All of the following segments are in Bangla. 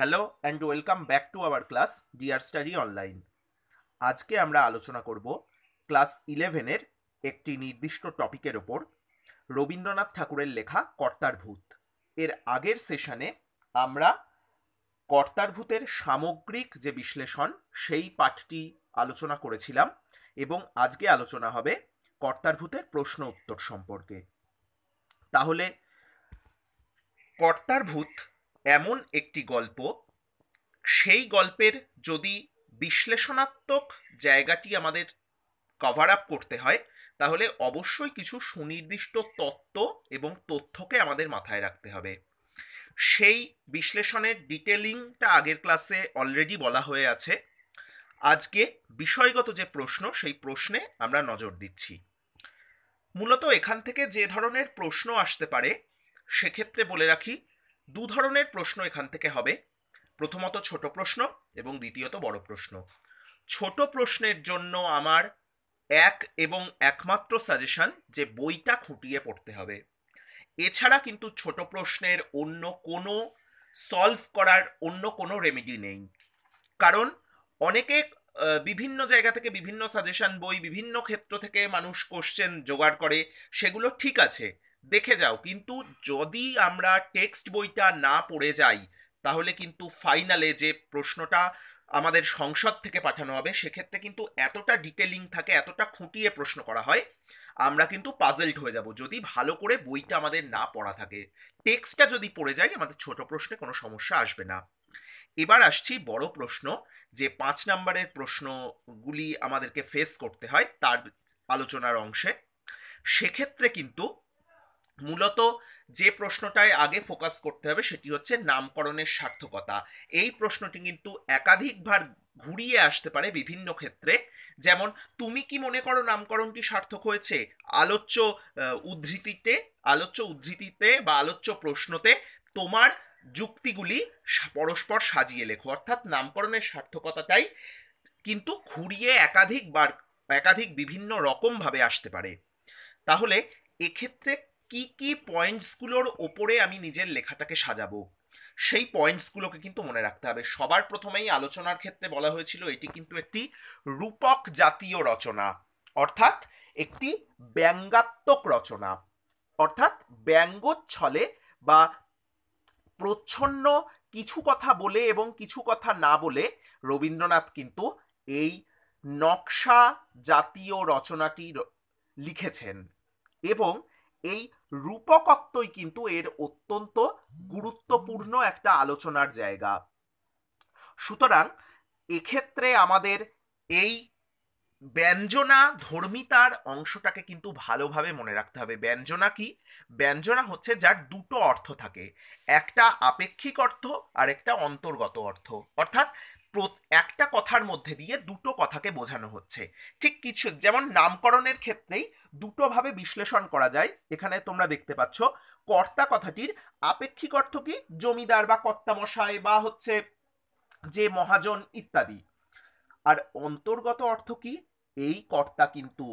hello and welcome back to our class dear study online আজকে আমরা আলোচনা করব ক্লাস ইলেভেনের একটি নির্দিষ্ট টপিকের ওপর রবীন্দ্রনাথ ঠাকুরের লেখা কর্তার ভূত এর আগের সেশনে আমরা কর্তার ভূতের সামগ্রিক যে বিশ্লেষণ সেই পাঠটি আলোচনা করেছিলাম এবং আজকে আলোচনা হবে কর্তার ভূতের প্রশ্ন উত্তর সম্পর্কে তাহলে কর্তার ভূত এমন একটি গল্প সেই গল্পের যদি বিশ্লেষণাত্মক জায়গাটি আমাদের কভার আপ করতে হয় তাহলে অবশ্যই কিছু সুনির্দিষ্ট তত্ত্ব এবং তথ্যকে আমাদের মাথায় রাখতে হবে সেই বিশ্লেষণের ডিটেলিংটা আগের ক্লাসে অলরেডি বলা হয়ে আছে আজকে বিষয়গত যে প্রশ্ন সেই প্রশ্নে আমরা নজর দিচ্ছি মূলত এখান থেকে যে ধরনের প্রশ্ন আসতে পারে সেক্ষেত্রে বলে রাখি দু ধরনের প্রশ্ন এখান থেকে হবে প্রথমত ছোট প্রশ্ন এবং দ্বিতীয়ত বড় প্রশ্ন ছোট প্রশ্নের জন্য আমার এক এবং একমাত্র সাজেশন যে বইটা খুঁটিয়ে পড়তে হবে এছাড়া কিন্তু ছোট প্রশ্নের অন্য কোনো সলভ করার অন্য কোনো রেমেডি নেই কারণ অনেকে বিভিন্ন জায়গা থেকে বিভিন্ন সাজেশন বই বিভিন্ন ক্ষেত্র থেকে মানুষ কোশ্চেন জোগাড় করে সেগুলো ঠিক আছে দেখে যাও কিন্তু যদি আমরা টেক্সট বইটা না পড়ে যাই তাহলে কিন্তু ফাইনালে যে প্রশ্নটা আমাদের সংসদ থেকে পাঠানো হবে সেক্ষেত্রে কিন্তু এতটা ডিটেলিং থাকে এতটা খুঁটিয়ে প্রশ্ন করা হয় আমরা কিন্তু পাজেলড হয়ে যাব যদি ভালো করে বইটা আমাদের না পড়া থাকে টেক্সটটা যদি পড়ে যায় আমাদের ছোট প্রশ্নে কোনো সমস্যা আসবে না এবার আসছি বড় প্রশ্ন যে পাঁচ নম্বরের প্রশ্নগুলি আমাদেরকে ফেস করতে হয় তার আলোচনার অংশে সেক্ষেত্রে কিন্তু মূলত যে প্রশ্নটায় আগে ফোকাস করতে হবে সেটি হচ্ছে নামকরণের সার্থকতা এই প্রশ্নটি কিন্তু একাধিকবার ঘুরিয়ে আসতে পারে বিভিন্ন ক্ষেত্রে যেমন তুমি কি মনে করো নামকরণটি সার্থক হয়েছে আলোচ্য উদ্ধৃতিতে আলোচ্য উদ্ধৃতিতে বা আলোচ্য প্রশ্নতে তোমার যুক্তিগুলি পরস্পর সাজিয়ে লেখো অর্থাৎ নামকরণের সার্থকতাটাই কিন্তু ঘুরিয়ে একাধিকবার একাধিক বিভিন্ন রকমভাবে আসতে পারে তাহলে এক্ষেত্রে কি কি পয়েন্টসগুলোর ওপরে আমি নিজের লেখাটাকে সাজাবো সেই পয়েন্টসগুলোকে কিন্তু মনে রাখতে হবে সবার প্রথমেই আলোচনার ক্ষেত্রে বলা হয়েছিল এটি কিন্তু একটি রূপক জাতীয় রচনা অর্থাৎ একটি ব্যঙ্গাত্মক রচনা অর্থাৎ ব্যঙ্গচ্ছলে বা প্রচ্ছন্ন কিছু কথা বলে এবং কিছু কথা না বলে রবীন্দ্রনাথ কিন্তু এই নকশা জাতীয় রচনাটি লিখেছেন এবং এই রূপকত্বই কিন্তু এর অত্যন্ত গুরুত্বপূর্ণ একটা আলোচনার জায়গা সুতরাং এক্ষেত্রে আমাদের এই ব্যঞ্জনা ধর্মিতার অংশটাকে কিন্তু ভালোভাবে মনে রাখতে হবে ব্যঞ্জনা কি ব্যঞ্জনা হচ্ছে যার দুটো অর্থ থাকে একটা আপেক্ষিক অর্থ আর একটা অন্তর্গত অর্থ অর্থাৎ একটা কথার মধ্যে দিয়ে দুটো কথাকে বোঝানো হচ্ছে ঠিক কিছু যেমন নামকরণের ক্ষেত্রেই দুটোভাবে বিশ্লেষণ করা যায় এখানে তোমরা দেখতে পাচ্ছ কর্তা কথাটির আপেক্ষিক অর্থ কি জমিদার বা কর্তামশায় বা হচ্ছে যে মহাজন ইত্যাদি আর অন্তর্গত অর্থ কি এই কর্তা কিন্তু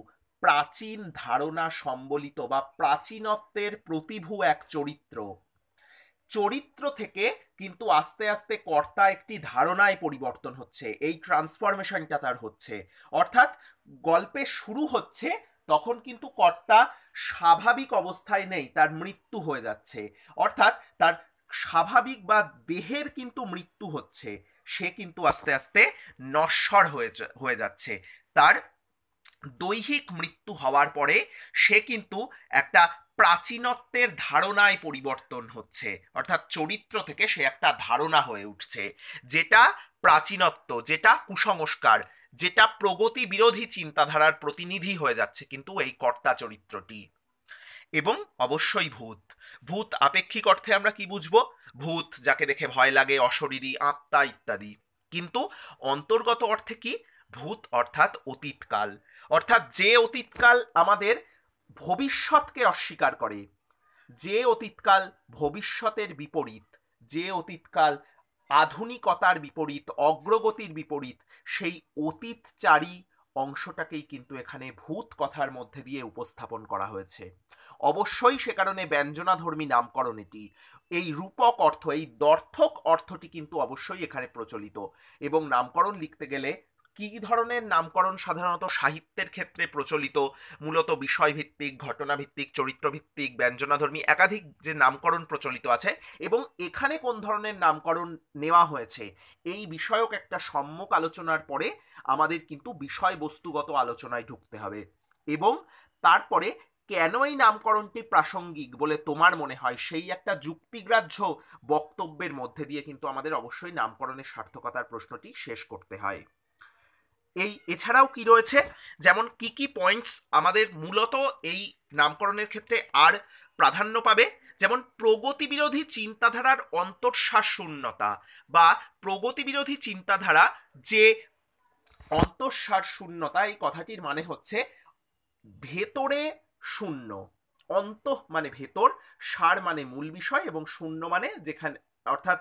প্রাচীন ধারণা সম্বলিত বা প্রাচীনত্বের প্রতিভু এক চরিত্র চরিত্র থেকে কিন্তু আস্তে আস্তে কর্তা একটি ধারণায় পরিবর্তন হচ্ছে এই ট্রান্সফরমেশনটা তার হচ্ছে অর্থাৎ গল্পে শুরু হচ্ছে তখন কিন্তু কর্তা স্বাভাবিক অবস্থায় নেই তার মৃত্যু হয়ে যাচ্ছে অর্থাৎ তার স্বাভাবিক বা দেহের কিন্তু মৃত্যু হচ্ছে সে কিন্তু আস্তে আস্তে নশ্বর হয়ে হয়ে যাচ্ছে তার দৈহিক মৃত্যু হওয়ার পরে সে কিন্তু একটা প্রাচীনত্বের ধারণায় পরিবর্তন হচ্ছে অর্থাৎ চরিত্র থেকে সে একটা ধারণা হয়ে উঠছে যেটা প্রাচীনত্ব যেটা কুসংস্কার যেটা প্রগতি বিরোধী চিন্তাধারার প্রতিনিধি হয়ে যাচ্ছে কিন্তু এই কর্তা চরিত্রটি এবং অবশ্যই ভূত ভূত আপেক্ষিক অর্থে আমরা কি বুঝবো ভূত যাকে দেখে ভয় লাগে অশরীরী আত্মা ইত্যাদি কিন্তু অন্তর্গত অর্থে কি ভূত অর্থাৎ অতীতকাল অর্থাৎ যে অতীতকাল আমাদের ভবিষ্যৎকে অস্বীকার করে যে অতীতকাল ভবিষ্যতের বিপরীত যে অতীতকাল আধুনিকতার বিপরীত অগ্রগতির বিপরীত সেই অতীতচারী অংশটাকেই কিন্তু এখানে ভূত কথার মধ্যে দিয়ে উপস্থাপন করা হয়েছে অবশ্যই সে কারণে ব্যঞ্জনাধর্মী নামকরণ এটি এই রূপক অর্থ এই দর্থক অর্থটি কিন্তু অবশ্যই এখানে প্রচলিত এবং নামকরণ লিখতে গেলে কি ধরনের নামকরণ সাধারণত সাহিত্যের ক্ষেত্রে প্রচলিত মূলত বিষয়ভিত্তিক ঘটনাভিত্তিক চরিত্রভিত্তিক ব্যঞ্জনাধর্মী একাধিক যে নামকরণ প্রচলিত আছে এবং এখানে কোন ধরনের নামকরণ নেওয়া হয়েছে এই বিষয়ক একটা সম্যক আলোচনার পরে আমাদের কিন্তু বিষয়বস্তুগত আলোচনায় ঢুকতে হবে এবং তারপরে কেন এই নামকরণটি প্রাসঙ্গিক বলে তোমার মনে হয় সেই একটা যুক্তিগ্রাহ্য বক্তব্যের মধ্যে দিয়ে কিন্তু আমাদের অবশ্যই নামকরণের সার্থকতার প্রশ্নটি শেষ করতে হয় এই এছাড়াও কি রয়েছে যেমন কি কি পয়েন্টস আমাদের মূলত এই নামকরণের ক্ষেত্রে আর প্রাধান্য পাবে যেমন প্রগতি বিরোধী চিন্তাধারার শূন্যতা বা প্রগতি বিরোধী চিন্তাধারা যে শূন্যতা এই কথাটির মানে হচ্ছে ভেতরে শূন্য অন্ত মানে ভেতর সার মানে মূল বিষয় এবং শূন্য মানে যেখানে অর্থাৎ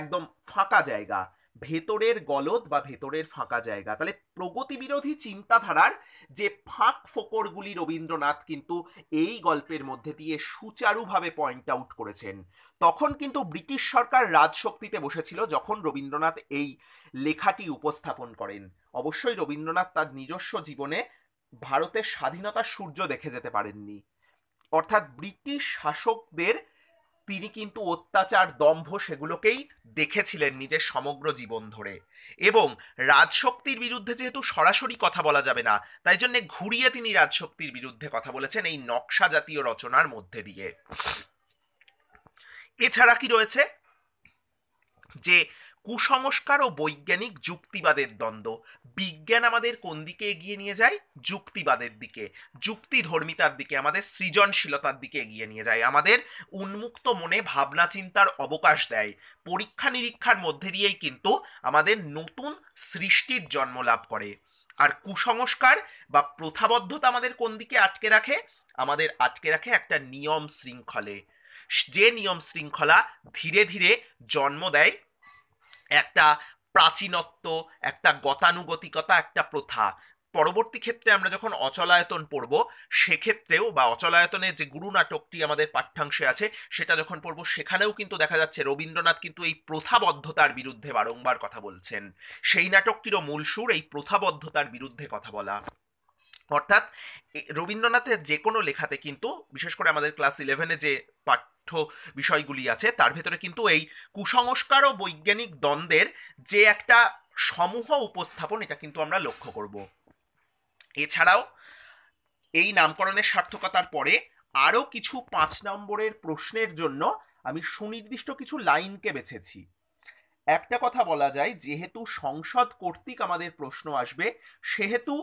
একদম ফাঁকা জায়গা ভেতরের গলদ বা ভেতরের ফাঁকা জায়গা তাহলে প্রগতি বিরোধী চিন্তাধারার যে ফাঁক ফোকরগুলি রবীন্দ্রনাথ কিন্তু এই গল্পের মধ্যে দিয়ে সুচারুভাবে পয়েন্ট আউট করেছেন তখন কিন্তু ব্রিটিশ সরকার রাজশক্তিতে বসেছিল যখন রবীন্দ্রনাথ এই লেখাটি উপস্থাপন করেন অবশ্যই রবীন্দ্রনাথ তার নিজস্ব জীবনে ভারতের স্বাধীনতার সূর্য দেখে যেতে পারেননি অর্থাৎ ব্রিটিশ শাসকদের তিনি কিন্তু অত্যাচার দম্ভ সেগুলোকেই দেখেছিলেন নিজের সমগ্র জীবন ধরে এবং রাজশক্তির বিরুদ্ধে যেহেতু সরাসরি কথা বলা যাবে না তাই জন্যে ঘুরিয়ে তিনি রাজশক্তির বিরুদ্ধে কথা বলেছেন এই নকশা জাতীয় রচনার মধ্যে দিয়ে এছাড়া কি রয়েছে যে কুসংস্কার ও বৈজ্ঞানিক যুক্তিবাদের দ্বন্দ্ব বিজ্ঞান আমাদের কোন দিকে এগিয়ে নিয়ে যায় যুক্তিবাদের দিকে যুক্তি ধর্মিতার দিকে আমাদের সৃজনশীলতার দিকে এগিয়ে নিয়ে যায় আমাদের উন্মুক্ত মনে ভাবনা চিন্তার অবকাশ দেয় পরীক্ষা নিরীক্ষার মধ্যে দিয়েই কিন্তু আমাদের নতুন সৃষ্টির জন্ম লাভ করে আর কুসংস্কার বা প্রথাবদ্ধতা আমাদের কোন দিকে আটকে রাখে আমাদের আটকে রাখে একটা নিয়ম শৃঙ্খলে যে নিয়ম শৃঙ্খলা ধীরে ধীরে জন্ম দেয় একটা প্রাচীনত্ব একটা গতানুগতিকতা একটা প্রথা পরবর্তী ক্ষেত্রে আমরা যখন অচলায়তন পড়ব সেক্ষেত্রেও বা অচলায়তনের যে গুরু নাটকটি আমাদের পাঠ্যাংশে আছে সেটা যখন পড়ব সেখানেও কিন্তু দেখা যাচ্ছে রবীন্দ্রনাথ কিন্তু এই প্রথাবদ্ধতার বিরুদ্ধে বারংবার কথা বলছেন সেই নাটকটিরও মূল সুর এই প্রথাবদ্ধতার বিরুদ্ধে কথা বলা অর্থাৎ রবীন্দ্রনাথের যে কোনো লেখাতে কিন্তু বিশেষ করে আমাদের ক্লাস ইলেভেনে যে পাঠ্য বিষয়গুলি আছে তার ভেতরে কিন্তু এই কুসংস্কার ও বৈজ্ঞানিক দ্বন্দ্বের যে একটা সমূহ উপস্থাপন এটা কিন্তু আমরা লক্ষ্য করব এছাড়াও এই নামকরণের সার্থকতার পরে আরও কিছু পাঁচ নম্বরের প্রশ্নের জন্য আমি সুনির্দিষ্ট কিছু লাইনকে বেছেছি একটা কথা বলা যায় যেহেতু সংসদ কর্তৃক আমাদের প্রশ্ন আসবে সেহেতু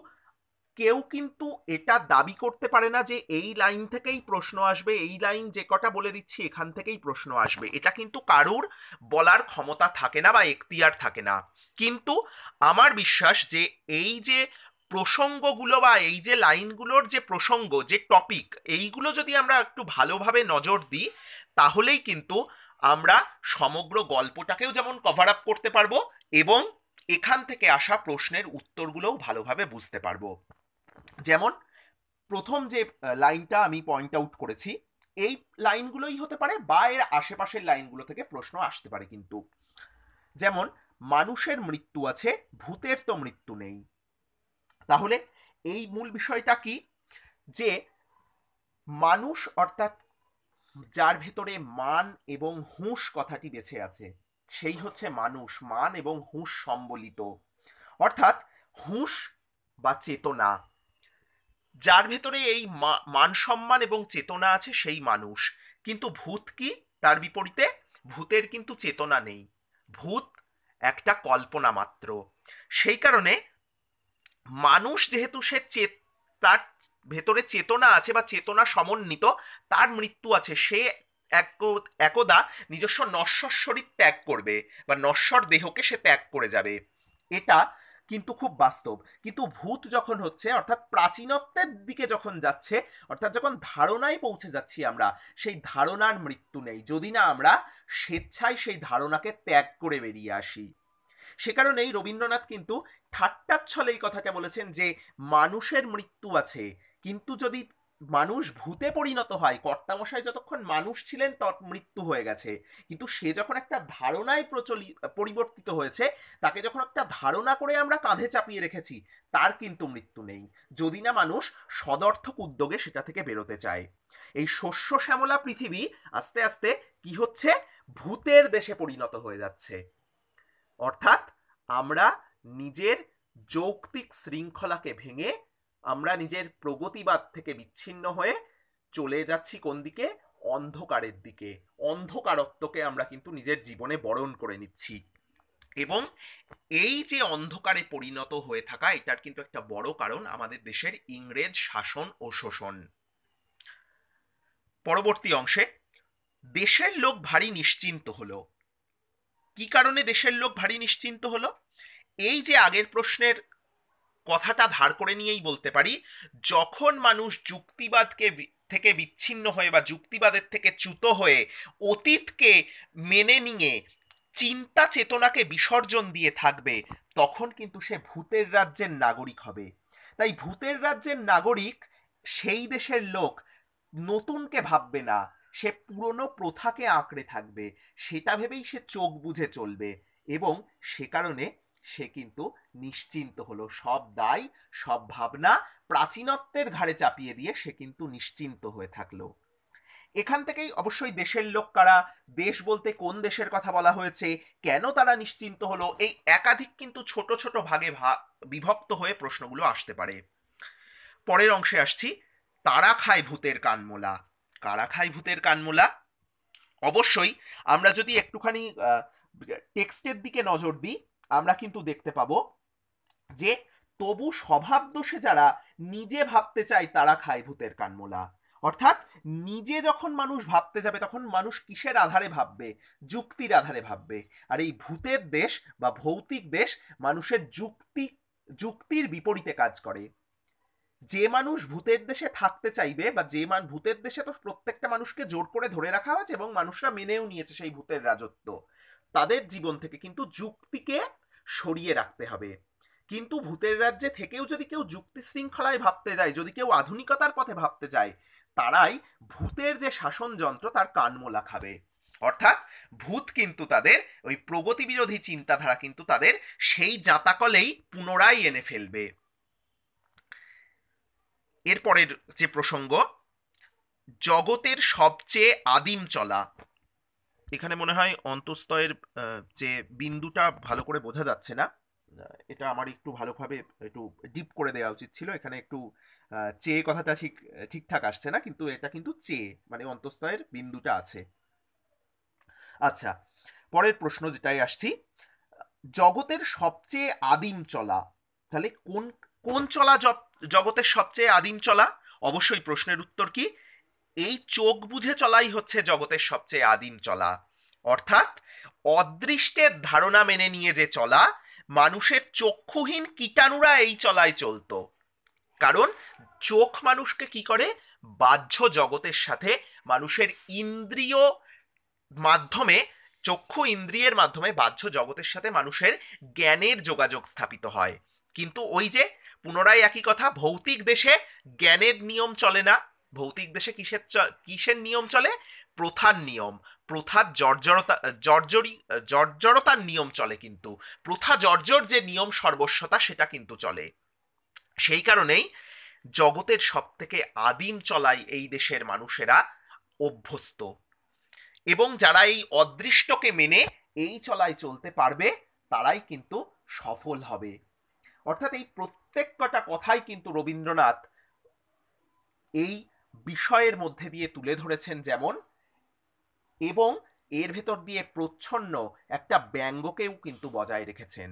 কেউ কিন্তু এটা দাবি করতে পারে না যে এই লাইন থেকেই প্রশ্ন আসবে এই লাইন যে কটা বলে দিচ্ছি এখান থেকেই প্রশ্ন আসবে এটা কিন্তু কারুর বলার ক্ষমতা থাকে না বা এখতিয়ার থাকে না কিন্তু আমার বিশ্বাস যে এই যে প্রসঙ্গগুলো বা এই যে লাইনগুলোর যে প্রসঙ্গ যে টপিক এইগুলো যদি আমরা একটু ভালোভাবে নজর দিই তাহলেই কিন্তু আমরা সমগ্র গল্পটাকেও যেমন কভার আপ করতে পারবো এবং এখান থেকে আসা প্রশ্নের উত্তরগুলোও ভালোভাবে বুঝতে পারবো যেমন প্রথম যে লাইনটা আমি পয়েন্ট আউট করেছি এই লাইনগুলোই হতে পারে বা এর আশেপাশের লাইনগুলো থেকে প্রশ্ন আসতে পারে কিন্তু যেমন মানুষের মৃত্যু আছে ভূতের তো মৃত্যু নেই তাহলে এই মূল বিষয়টা কি যে মানুষ অর্থাৎ যার ভেতরে মান এবং হুঁশ কথাটি বেছে আছে সেই হচ্ছে মানুষ মান এবং হুঁশ সম্বলিত অর্থাৎ হুঁশ বা চেতনা যার ভেতরে এই মান সম্মান এবং চেতনা আছে সেই মানুষ কিন্তু ভূত কি তার বিপরীতে ভূতের কিন্তু চেতনা নেই ভূত একটা কল্পনা মাত্র সেই কারণে মানুষ যেহেতু সে তার ভেতরে চেতনা আছে বা চেতনা সমন্বিত তার মৃত্যু আছে সে একদা নিজস্ব নশ্বর শরীর ত্যাগ করবে বা নশ্বর দেহকে সে ত্যাগ করে যাবে এটা কিন্তু খুব বাস্তব কিন্তু ভূত যখন হচ্ছে অর্থাৎ প্রাচীনত্বের দিকে যখন যাচ্ছে অর্থাৎ যখন ধারণায় পৌঁছে যাচ্ছি আমরা সেই ধারণার মৃত্যু নেই যদি না আমরা স্বেচ্ছায় সেই ধারণাকে ত্যাগ করে বেরিয়ে আসি সে কারণেই রবীন্দ্রনাথ কিন্তু ঠাট্টাচ্ছলে এই কথাকে বলেছেন যে মানুষের মৃত্যু আছে কিন্তু যদি মানুষ ভূতে পরিণত হয় কর্তামশাই যতক্ষণ মানুষ ছিলেন তত মৃত্যু হয়ে গেছে কিন্তু সে যখন একটা ধারণায় প্রচলিত পরিবর্তিত হয়েছে তাকে যখন একটা ধারণা করে আমরা কাঁধে চাপিয়ে রেখেছি তার কিন্তু মৃত্যু নেই যদি না মানুষ সদর্থক উদ্যোগে সেটা থেকে বেরোতে চায় এই শস্য শ্যামলা পৃথিবী আস্তে আস্তে কি হচ্ছে ভূতের দেশে পরিণত হয়ে যাচ্ছে অর্থাৎ আমরা নিজের যৌক্তিক শৃঙ্খলাকে ভেঙে আমরা নিজের প্রগতিবাদ থেকে বিচ্ছিন্ন হয়ে চলে যাচ্ছি কোন দিকে অন্ধকারের দিকে অন্ধকারত্বকে আমরা কিন্তু নিজের জীবনে বরণ করে নিচ্ছি এবং এই যে অন্ধকারে পরিণত হয়ে থাকা এটার কিন্তু একটা বড় কারণ আমাদের দেশের ইংরেজ শাসন ও শোষণ পরবর্তী অংশে দেশের লোক ভারী নিশ্চিন্ত হলো কি কারণে দেশের লোক ভারী নিশ্চিন্ত হলো এই যে আগের প্রশ্নের কথাটা ধার করে নিয়েই বলতে পারি যখন মানুষ যুক্তিবাদকে থেকে বিচ্ছিন্ন হয়ে বা যুক্তিবাদের থেকে চ্যুত হয়ে অতীতকে মেনে নিয়ে চিন্তা চেতনাকে বিসর্জন দিয়ে থাকবে তখন কিন্তু সে ভূতের রাজ্যের নাগরিক হবে তাই ভূতের রাজ্যের নাগরিক সেই দেশের লোক নতুনকে ভাববে না সে পুরনো প্রথাকে আঁকড়ে থাকবে সেটা ভেবেই সে চোখ বুঝে চলবে এবং সে কারণে সে কিন্তু নিশ্চিন্ত হলো সব দায় সব ভাবনা প্রাচীনত্বের ঘাড়ে চাপিয়ে দিয়ে সে কিন্তু নিশ্চিন্ত হয়ে থাকলো এখান থেকেই অবশ্যই দেশের লোক কারা দেশ বলতে কোন দেশের কথা বলা হয়েছে কেন তারা নিশ্চিন্ত হলো এই একাধিক কিন্তু ছোট ছোট ভাগে বিভক্ত হয়ে প্রশ্নগুলো আসতে পারে পরের অংশে আসছি তারা খায় ভূতের কানমোলা কারা খায় ভূতের কানমোলা অবশ্যই আমরা যদি একটুখানি টেক্সটের দিকে নজর দিই আমরা কিন্তু দেখতে পাবো যে তবু স্বভাব দোষে যারা নিজে ভাবতে চায় তারা খায় ভূতের কানমোলা অর্থাৎ নিজে যখন মানুষ ভাবতে যাবে তখন মানুষ কিসের আধারে ভাববে যুক্তির আধারে ভাববে আর এই ভূতের দেশ বা ভৌতিক দেশ মানুষের যুক্তি যুক্তির বিপরীতে কাজ করে যে মানুষ ভূতের দেশে থাকতে চাইবে বা যে মান ভূতের দেশে তো প্রত্যেকটা মানুষকে জোর করে ধরে রাখা হয়েছে এবং মানুষরা মেনেও নিয়েছে সেই ভূতের রাজত্ব তাদের জীবন থেকে কিন্তু যুক্তিকে সরিয়ে রাখতে হবে কিন্তু ভূতের রাজ্যে থেকেও যদি কেউ যুক্তি শৃঙ্খলায় ভাবতে যায় যদি কেউ আধুনিকতার পথে ভাবতে যায় তারাই ভূতের যে শাসন যন্ত্র তার কানমোলা খাবে অর্থাৎ ভূত কিন্তু তাদের ওই প্রগতি বিরোধী চিন্তাধারা কিন্তু তাদের সেই জাঁতাকলেই পুনরায় এনে ফেলবে এরপরের যে প্রসঙ্গ জগতের সবচেয়ে আদিম চলা এখানে মনে হয় অন্তস্তয়ের যে বিন্দুটা ভালো করে বোঝা যাচ্ছে না এটা আমার একটু ভালোভাবে একটু ডিপ করে দেওয়া উচিত ছিল এখানে একটু চেয়ে কথাটা ঠিক ঠিকঠাক আসছে না কিন্তু এটা কিন্তু চেয়ে মানে অন্তস্তয়ের বিন্দুটা আছে আচ্ছা পরের প্রশ্ন যেটাই আসছি জগতের সবচেয়ে আদিম চলা তাহলে কোন কোন চলা জগতের সবচেয়ে আদিম চলা অবশ্যই প্রশ্নের উত্তর কি এই চোখ বুঝে চলাই হচ্ছে জগতের সবচেয়ে আদিম চলা অর্থাৎ অদৃষ্টের ধারণা মেনে নিয়ে যে চলা মানুষের চক্ষুহীন কীটাণুরা এই চলায় চলতো কারণ চোখ মানুষকে কি করে বাহ্য জগতের সাথে মানুষের ইন্দ্রিয় মাধ্যমে চক্ষু ইন্দ্রিয়ের মাধ্যমে বাহ্য জগতের সাথে মানুষের জ্ঞানের যোগাযোগ স্থাপিত হয় কিন্তু ওই যে পুনরায় একই কথা ভৌতিক দেশে জ্ঞানের নিয়ম চলে না ভৌতিক দেশে কিসের কিসের নিয়ম চলে প্রথার নিয়ম প্রথার জর্জরতা জর্জরি জর্জরতার নিয়ম চলে কিন্তু প্রথা জর্জর যে নিয়ম সর্বস্বতা সেটা কিন্তু চলে সেই কারণেই জগতের সবথেকে আদিম চলাই এই দেশের মানুষেরা অভ্যস্ত এবং যারা এই অদৃষ্টকে মেনে এই চলায় চলতে পারবে তারাই কিন্তু সফল হবে অর্থাৎ এই প্রত্যেক কটা কথাই কিন্তু রবীন্দ্রনাথ এই বিষয়ের মধ্যে দিয়ে তুলে ধরেছেন যেমন এবং এর ভেতর দিয়ে প্রচ্ছন্ন একটা ব্যঙ্গকেও কিন্তু বজায় রেখেছেন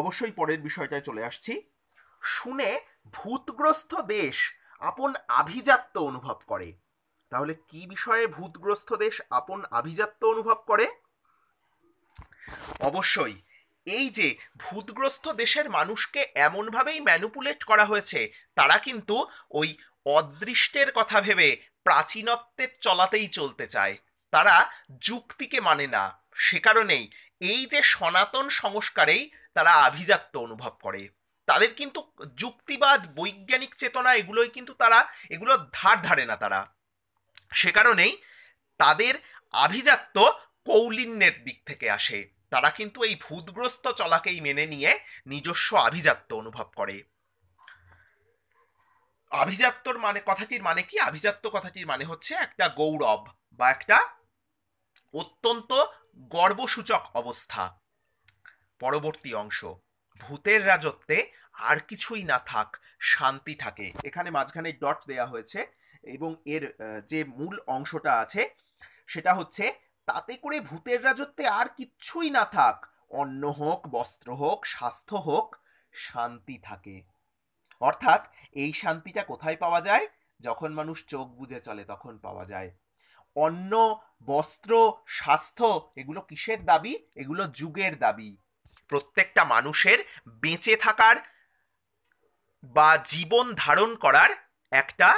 অবশ্যই পরের বিষয়টায় চলে আসছি শুনে ভূতগ্রস্ত দেশ আপন আভিজাত্য অনুভব করে তাহলে কি বিষয়ে ভূতগ্রস্ত দেশ আপন আভিজাত্য অনুভব করে অবশ্যই এই যে ভূতগ্রস্ত দেশের মানুষকে এমনভাবেই ম্যানুপুলেট করা হয়েছে তারা কিন্তু ওই অদৃষ্টের কথা ভেবে প্রাচীনত্বের চলাতেই চলতে চায় তারা যুক্তিকে মানে না সে কারণেই এই যে সনাতন সংস্কারেই তারা আভিজাত্য অনুভব করে তাদের কিন্তু যুক্তিবাদ বৈজ্ঞানিক চেতনা এগুলোই কিন্তু তারা এগুলো ধার ধারে না তারা সে কারণেই তাদের আভিজাত্য কৌলিন্যের দিক থেকে আসে তারা কিন্তু এই ভূতগ্রস্ত চলাকেই মেনে নিয়ে নিজস্ব আভিজাত্য অনুভব করে আভিজাত্যর মানে কথাটির মানে কি আভিজাত্য কথাটির মানে হচ্ছে একটা গৌরব বা একটা অত্যন্ত গর্বসূচক অবস্থা পরবর্তী অংশ ভূতের রাজত্বে আর কিছুই না থাক শান্তি থাকে এখানে মাঝখানে ডট দেয়া হয়েছে এবং এর যে মূল অংশটা আছে সেটা হচ্ছে তাতে করে ভূতের রাজত্বে আর কিছুই না থাক অন্ন হোক বস্ত্র হোক স্বাস্থ্য হোক শান্তি থাকে অর্থাৎ এই শান্তিটা কোথায় পাওয়া যায় যখন মানুষ চোখ বুঝে চলে তখন পাওয়া যায় অন্ন বস্ত্র স্বাস্থ্য এগুলো কিসের দাবি এগুলো যুগের দাবি প্রত্যেকটা মানুষের বেঁচে থাকার বা জীবন ধারণ করার একটা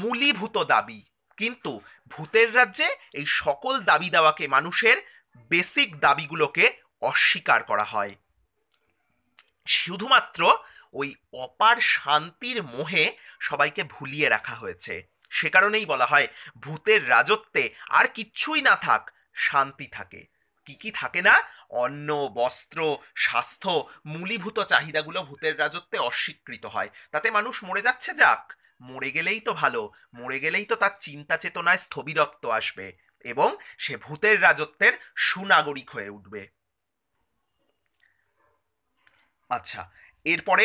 মূলীভূত দাবি কিন্তু ভূতের রাজ্যে এই সকল দাবি দাওয়াকে মানুষের বেসিক দাবিগুলোকে অস্বীকার করা হয় শুধুমাত্র ওই অপার শান্তির মোহে সবাইকে ভুলিয়ে রাখা হয়েছে সে কারণেই বলা হয় ভূতের রাজত্বে আর কিচ্ছুই না থাক শান্তি থাকে কি কি থাকে না অন্ন বস্ত্র স্বাস্থ্য মূলীভূত চাহিদাগুলো ভূতের রাজত্বে অস্বীকৃত হয় তাতে মানুষ মরে যাচ্ছে যাক মরে গেলেই তো ভালো মরে গেলেই তো তার চিন্তা চেতনায় স্থবিরত্ব আসবে এবং সে ভূতের রাজত্বের সুনাগরিক হয়ে উঠবে আচ্ছা এরপরে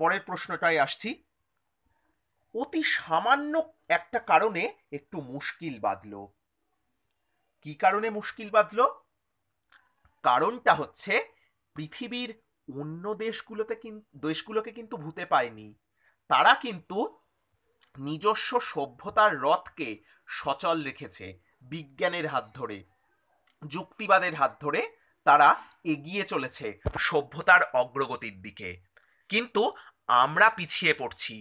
পরের প্রশ্নটায় আসছি অতি সামান্য একটা কারণে একটু মুশকিল বাঁধল কি কারণে মুশকিল বাঁধল কারণটা হচ্ছে পৃথিবীর অন্য দেশগুলোতে দেশগুলোকে কিন্তু ভূতে পায়নি তারা কিন্তু নিজস্ব সভ্যতার রথকে সচল রেখেছে বিজ্ঞানের হাত ধরে যুক্তিবাদের হাত ধরে তারা এগিয়ে চলেছে সভ্যতার অগ্রগতির দিকে কিন্তু আমরা পিছিয়ে পড়ছি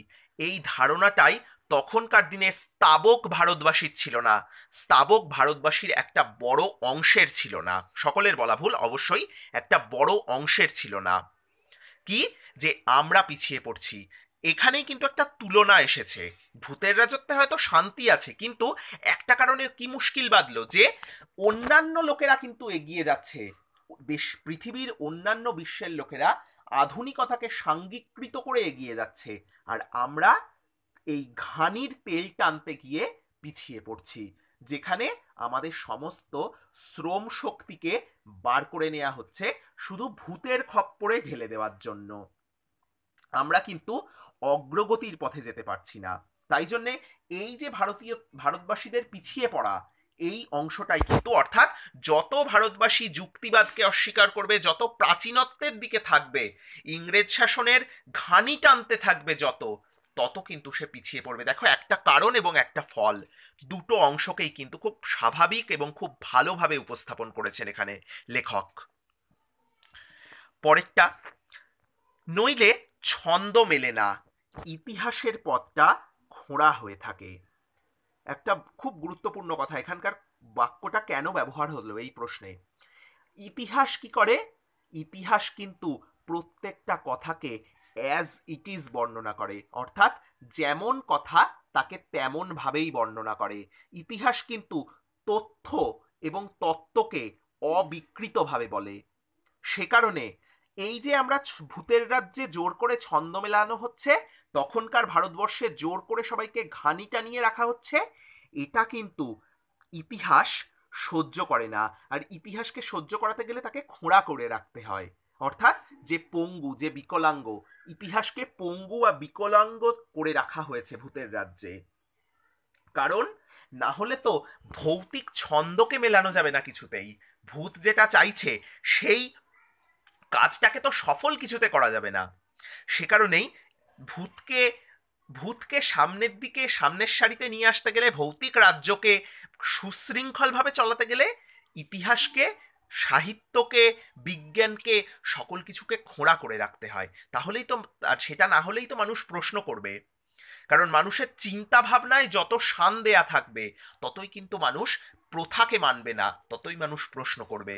এই ধারণাটাই তখনকার দিনে স্তাবক ভারতবাসীর ছিল না স্তাবক ভারতবাসীর একটা বড় অংশের ছিল না সকলের বলা ভুল অবশ্যই একটা বড় অংশের ছিল না কি যে আমরা পিছিয়ে পড়ছি এখানেই কিন্তু একটা তুলনা এসেছে ভূতের রাজত্বে হয়তো শান্তি আছে কিন্তু একটা কারণে কি মুশকিল বাঁধলো যে অন্যান্য লোকেরা কিন্তু এগিয়ে যাচ্ছে বেশ পৃথিবীর অন্যান্য বিশ্বের লোকেরা আধুনিকতাকে সাঙ্গিকৃত করে এগিয়ে যাচ্ছে আর আমরা এই ঘানির তেল টানতে গিয়ে পিছিয়ে পড়ছি যেখানে আমাদের সমস্ত শ্রম শক্তিকে বার করে নেওয়া হচ্ছে শুধু ভূতের খপ্পরে ঢেলে দেওয়ার জন্য আমরা কিন্তু অগ্রগতির পথে যেতে পারছি না তাই জন্যে এই যে ভারতীয় ভারতবাসীদের পিছিয়ে পড়া এই অংশটাই কিন্তু অর্থাৎ যত ভারতবাসী যুক্তিবাদকে অস্বীকার করবে যত প্রাচীনত্বের দিকে থাকবে ইংরেজ শাসনের ঘানি টানতে থাকবে যত তত কিন্তু সে পিছিয়ে পড়বে দেখো একটা কারণ এবং একটা ফল দুটো অংশকেই কিন্তু খুব স্বাভাবিক এবং খুব ভালোভাবে উপস্থাপন করেছেন এখানে লেখক পরেরটা নইলে ছন্দ মেলে না ইতিহাসের পথটা খোঁড়া হয়ে থাকে একটা খুব গুরুত্বপূর্ণ কথা এখানকার বাক্যটা কেন ব্যবহার হলো এই প্রশ্নে ইতিহাস কি করে ইতিহাস কিন্তু প্রত্যেকটা কথাকে অ্যাজ ইট ইজ বর্ণনা করে অর্থাৎ যেমন কথা তাকে তেমনভাবেই বর্ণনা করে ইতিহাস কিন্তু তথ্য এবং তত্ত্বকে অবিকৃতভাবে বলে সে কারণে এই যে আমরা ভূতের রাজ্যে জোর করে ছন্দ মেলানো হচ্ছে তখনকার ভারতবর্ষে জোর করে সবাইকে ঘানি টানিয়ে রাখা হচ্ছে এটা কিন্তু ইতিহাস সহ্য করে না আর ইতিহাসকে সহ্য করাতে গেলে তাকে খোঁড়া করে রাখতে হয় অর্থাৎ যে পঙ্গু যে বিকলাঙ্গ ইতিহাসকে পঙ্গু বা বিকলাঙ্গ করে রাখা হয়েছে ভূতের রাজ্যে কারণ না হলে তো ভৌতিক ছন্দকে মেলানো যাবে না কিছুতেই ভূত যেটা চাইছে সেই কাজটাকে তো সফল কিছুতে করা যাবে না সে কারণেই ভূতকে ভূতকে সামনের দিকে সামনের সারিতে নিয়ে আসতে গেলে ভৌতিক রাজ্যকে সুশৃঙ্খলভাবে চলাতে গেলে ইতিহাসকে সাহিত্যকে বিজ্ঞানকে সকল কিছুকে খোঁড়া করে রাখতে হয় তাহলেই তো সেটা না হলেই তো মানুষ প্রশ্ন করবে কারণ মানুষের চিন্তা ভাবনায় যত সান দেয়া থাকবে ততই কিন্তু মানুষ প্রথাকে মানবে না ততই মানুষ প্রশ্ন করবে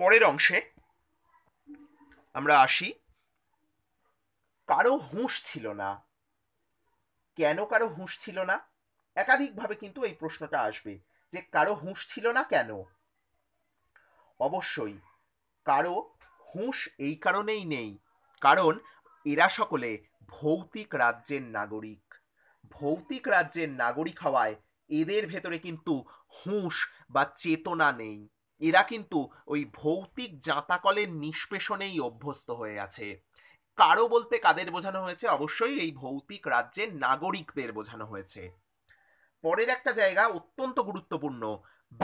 পরের অংশে আমরা আসি কারো হুঁশ ছিল না কেন কারো হুঁশ ছিল না একাধিকভাবে কিন্তু এই প্রশ্নটা আসবে যে কারো হুঁশ ছিল না কেন অবশ্যই কারো হুঁশ এই কারণেই নেই কারণ এরা সকলে ভৌতিক রাজ্যের নাগরিক ভৌতিক রাজ্যের নাগরিক হওয়ায় এদের ভেতরে কিন্তু হুঁশ বা চেতনা নেই এরা কিন্তু ওই ভৌতিক জাঁতাকলের নিষ্পেষণেই অভ্যস্ত হয়ে আছে কারো বলতে কাদের বোঝানো হয়েছে অবশ্যই এই ভৌতিক রাজ্যের নাগরিকদের বোঝানো হয়েছে পরের একটা জায়গা অত্যন্ত গুরুত্বপূর্ণ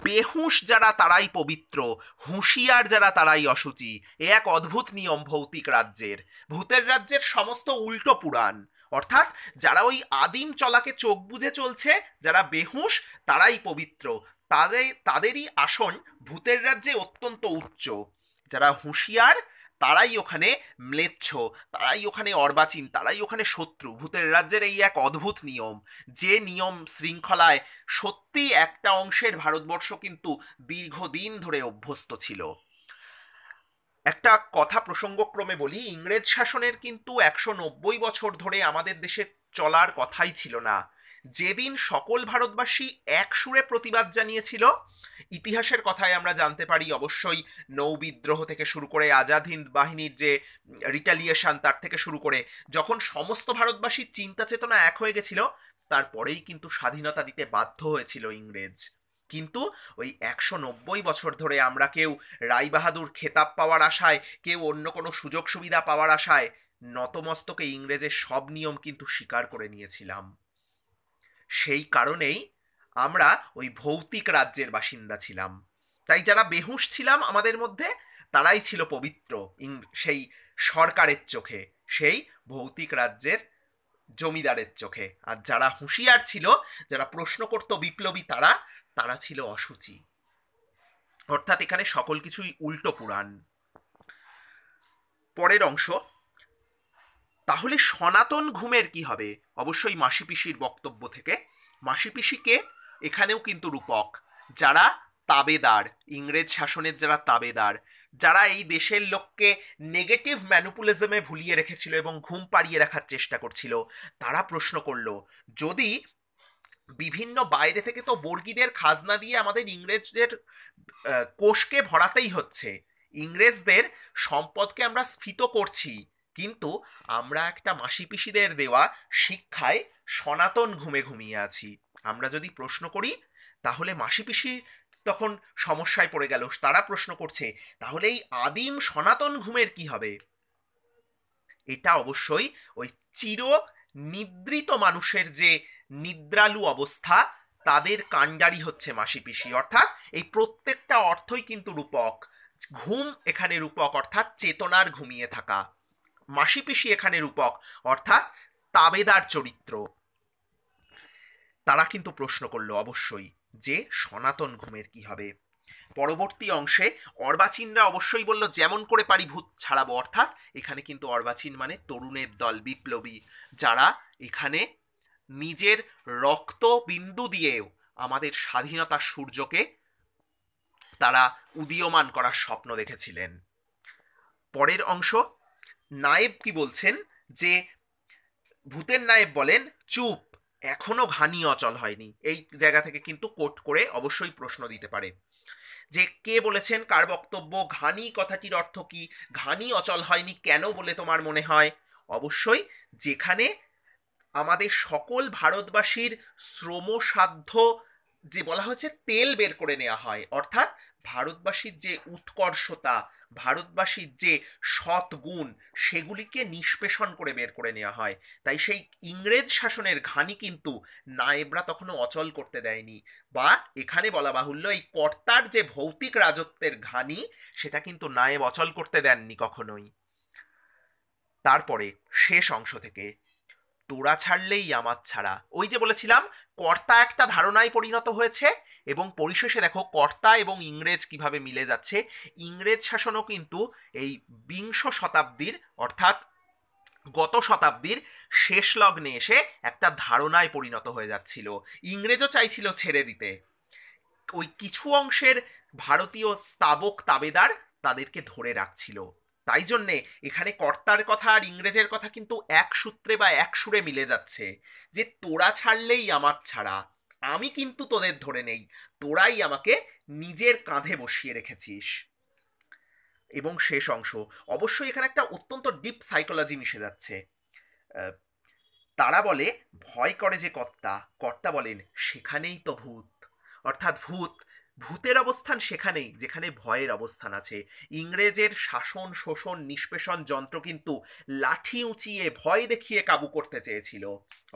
বেহুশ যারা তারাই পবিত্র হুঁশিয়ার যারা তারাই অসুচি এ এক অদ্ভুত নিয়ম ভৌতিক রাজ্যের ভূতের রাজ্যের সমস্ত উল্টো পুরাণ অর্থাৎ যারা ওই আদিম চলাকে চোখ বুঝে চলছে যারা বেহুশ তারাই পবিত্র তাদের তাদেরই আসন ভূতের রাজ্যে অত্যন্ত উচ্চ যারা হুঁশিয়ার তারাই ওখানে ম্লেচ্ছ তারাই ওখানে অর্বাচীন তারাই ওখানে শত্রু ভূতের রাজ্যের এই এক অদ্ভুত নিয়ম যে নিয়ম শৃঙ্খলায় সত্যি একটা অংশের ভারতবর্ষ কিন্তু দীর্ঘদিন ধরে অভ্যস্ত ছিল একটা কথা প্রসঙ্গক্রমে বলি ইংরেজ শাসনের কিন্তু একশো নব্বই বছর ধরে আমাদের দেশে চলার কথাই ছিল না যেদিন সকল ভারতবাসী এক সুরে প্রতিবাদ জানিয়েছিল ইতিহাসের কথায় আমরা জানতে পারি অবশ্যই নৌবিদ্রোহ থেকে শুরু করে আজাদ হিন্দ বাহিনীর যে রিটালিয়েশন তার থেকে শুরু করে যখন সমস্ত ভারতবাসীর চিন্তা চেতনা এক হয়ে গেছিল তারপরেই কিন্তু স্বাধীনতা দিতে বাধ্য হয়েছিল ইংরেজ কিন্তু ওই একশো নব্বই বছর ধরে আমরা কেউ রায়বাহাদুর খেতাব পাওয়ার আশায় কেউ অন্য কোনো সুযোগ সুবিধা পাওয়ার আশায় নতমস্তকে ইংরেজের সব নিয়ম কিন্তু স্বীকার করে নিয়েছিলাম সেই কারণেই আমরা ওই ভৌতিক রাজ্যের বাসিন্দা ছিলাম তাই যারা বেহুশ ছিলাম আমাদের মধ্যে তারাই ছিল পবিত্র সেই সরকারের চোখে সেই ভৌতিক রাজ্যের জমিদারের চোখে আর যারা হুঁশিয়ার ছিল যারা প্রশ্ন করত বিপ্লবী তারা তারা ছিল অসুচি অর্থাৎ এখানে সকল কিছুই উল্টো পুরাণ পরের অংশ তাহলে সনাতন ঘুমের কি হবে অবশ্যই মাসি পিসির বক্তব্য থেকে মাসি এখানেও কিন্তু রূপক যারা তাবেদার ইংরেজ শাসনের যারা তাবেদার যারা এই দেশের লোককে নেগেটিভ ম্যানুপুলিজমে ভুলিয়ে রেখেছিল এবং ঘুম পাড়িয়ে রাখার চেষ্টা করছিল তারা প্রশ্ন করল যদি বিভিন্ন বাইরে থেকে তো বর্গীদের খাজনা দিয়ে আমাদের ইংরেজদের কোষকে ভরাতেই হচ্ছে ইংরেজদের সম্পদকে আমরা স্ফীত করছি কিন্তু আমরা একটা মাসি পিসিদের দেওয়া শিক্ষায় সনাতন ঘুমে ঘুমিয়ে আছি আমরা যদি প্রশ্ন করি তাহলে মাসি পিসি তখন সমস্যায় পড়ে গেল তারা প্রশ্ন করছে তাহলে এই আদিম সনাতন ঘুমের কি হবে এটা অবশ্যই ওই চির নিদ্রিত মানুষের যে নিদ্রালু অবস্থা তাদের কাণ্ডারি হচ্ছে মাসি পিসি অর্থাৎ এই প্রত্যেকটা অর্থই কিন্তু রূপক ঘুম এখানে রূপক অর্থাৎ চেতনার ঘুমিয়ে থাকা মাসি পিসি এখানে রূপক অর্থাৎ তাবেদার চরিত্র তারা কিন্তু প্রশ্ন করলো অবশ্যই যে সনাতন ঘুমের কি হবে পরবর্তী অংশে অর্বাচীনরা অবশ্যই বলল যেমন করে পারি ভূত ছাড়াবো অর্থাৎ এখানে কিন্তু অর্বাচীন মানে তরুণের দল বিপ্লবী যারা এখানে নিজের রক্ত বিন্দু দিয়েও আমাদের স্বাধীনতার সূর্যকে তারা উদীয়মান করার স্বপ্ন দেখেছিলেন পরের অংশ নায়েব কি বলছেন যে ভূতের নায়েব বলেন চুপ এখনও ঘানি অচল হয়নি এই জায়গা থেকে কিন্তু কোট করে অবশ্যই প্রশ্ন দিতে পারে যে কে বলেছেন কার বক্তব্য ঘানি কথাটির অর্থ কি ঘানি অচল হয়নি কেন বলে তোমার মনে হয় অবশ্যই যেখানে আমাদের সকল ভারতবাসীর শ্রমসাধ্য যে বলা হয়েছে তেল বের করে নেওয়া হয় অর্থাৎ ভারতবাসীর যে উৎকর্ষতা ভারতবাসীর যে সৎগুণ সেগুলিকে নিষ্পেষণ করে বের করে নেওয়া হয় তাই সেই ইংরেজ শাসনের ঘানি কিন্তু নায়েবরা তখনও অচল করতে দেয়নি বা এখানে বলা বাহুল্য এই কর্তার যে ভৌতিক রাজত্বের ঘানি সেটা কিন্তু নায়েব অচল করতে দেননি কখনোই তারপরে শেষ অংশ থেকে তোরা ছাড়লেই আমার ছাড়া ওই যে বলেছিলাম কর্তা একটা ধারণায় পরিণত হয়েছে এবং পরিশেষে দেখো কর্তা এবং ইংরেজ কিভাবে মিলে যাচ্ছে ইংরেজ শাসনও কিন্তু এই বিংশ শতাব্দীর অর্থাৎ গত শতাব্দীর শেষ লগ্নে এসে একটা ধারণায় পরিণত হয়ে যাচ্ছিল ইংরেজও চাইছিল ছেড়ে দিতে ওই কিছু অংশের ভারতীয় স্তাবক তাবেদার তাদেরকে ধরে রাখছিল তাই জন্যে এখানে কর্তার কথা আর ইংরেজের কথা কিন্তু এক সূত্রে বা এক সুরে মিলে যাচ্ছে যে তোরা ছাড়লেই আমার ছাড়া আমি কিন্তু তোদের ধরে নেই তোরাই আমাকে নিজের কাঁধে বসিয়ে রেখেছিস এবং শেষ অংশ অবশ্যই এখানে একটা অত্যন্ত ডিপ সাইকোলজি মিশে যাচ্ছে তারা বলে ভয় করে যে কর্তা কর্তা বলেন সেখানেই তো ভূত অর্থাৎ ভূত ভূতের অবস্থান সেখানেই যেখানে ভয়ের অবস্থান আছে ইংরেজের শাসন শোষণ নিষ্পেষণ যন্ত্র কিন্তু লাঠি উঁচিয়ে ভয় দেখিয়ে কাবু করতে চেয়েছিল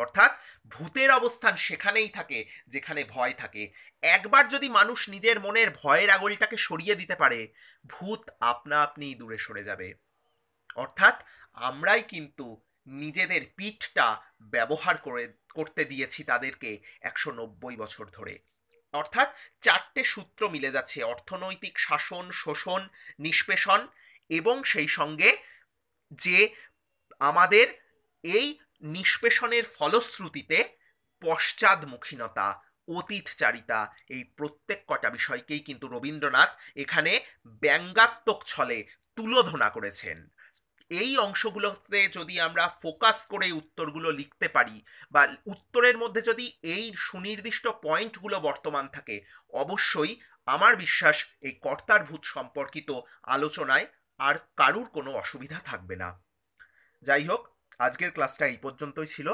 অর্থাৎ ভূতের অবস্থান সেখানেই থাকে যেখানে ভয় থাকে একবার যদি মানুষ নিজের মনের ভয়ের আগলটাকে সরিয়ে দিতে পারে ভূত আপনা আপনি দূরে সরে যাবে অর্থাৎ আমরাই কিন্তু নিজেদের পিঠটা ব্যবহার করে করতে দিয়েছি তাদেরকে একশো নব্বই বছর ধরে অর্থাৎ চারটে সূত্র মিলে যাচ্ছে অর্থনৈতিক শাসন শোষণ নিষ্পেষণ এবং সেই সঙ্গে যে আমাদের এই নিষ্পেষণের ফলশ্রুতিতে পশ্চাদমুখীনতা অতীতচারিতা এই প্রত্যেক কটা বিষয়কেই কিন্তু রবীন্দ্রনাথ এখানে ব্যঙ্গাত্মক ছলে তুলোধনা করেছেন এই অংশগুলোতে যদি আমরা ফোকাস করে উত্তরগুলো লিখতে পারি বা উত্তরের মধ্যে যদি এই সুনির্দিষ্ট পয়েন্টগুলো বর্তমান থাকে অবশ্যই আমার বিশ্বাস এই কর্তার ভূত সম্পর্কিত আলোচনায় আর কারুর কোনো অসুবিধা থাকবে না যাই হোক আজকের ক্লাসটা এই পর্যন্তই ছিল